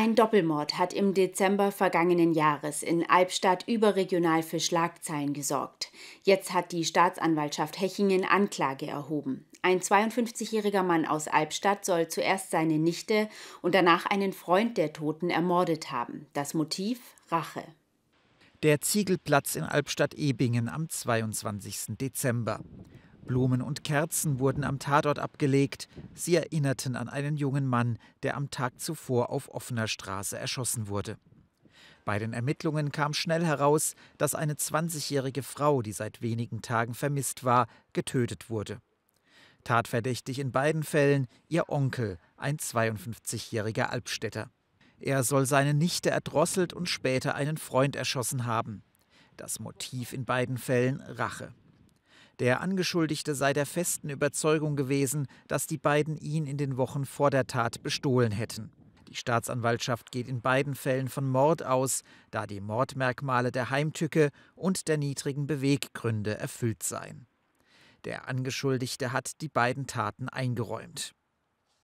Ein Doppelmord hat im Dezember vergangenen Jahres in Albstadt überregional für Schlagzeilen gesorgt. Jetzt hat die Staatsanwaltschaft Hechingen Anklage erhoben. Ein 52-jähriger Mann aus Albstadt soll zuerst seine Nichte und danach einen Freund der Toten ermordet haben. Das Motiv Rache. Der Ziegelplatz in Albstadt-Ebingen am 22. Dezember. Blumen und Kerzen wurden am Tatort abgelegt. Sie erinnerten an einen jungen Mann, der am Tag zuvor auf offener Straße erschossen wurde. Bei den Ermittlungen kam schnell heraus, dass eine 20-jährige Frau, die seit wenigen Tagen vermisst war, getötet wurde. Tatverdächtig in beiden Fällen ihr Onkel, ein 52-jähriger Albstädter. Er soll seine Nichte erdrosselt und später einen Freund erschossen haben. Das Motiv in beiden Fällen Rache. Der Angeschuldigte sei der festen Überzeugung gewesen, dass die beiden ihn in den Wochen vor der Tat bestohlen hätten. Die Staatsanwaltschaft geht in beiden Fällen von Mord aus, da die Mordmerkmale der Heimtücke und der niedrigen Beweggründe erfüllt seien. Der Angeschuldigte hat die beiden Taten eingeräumt.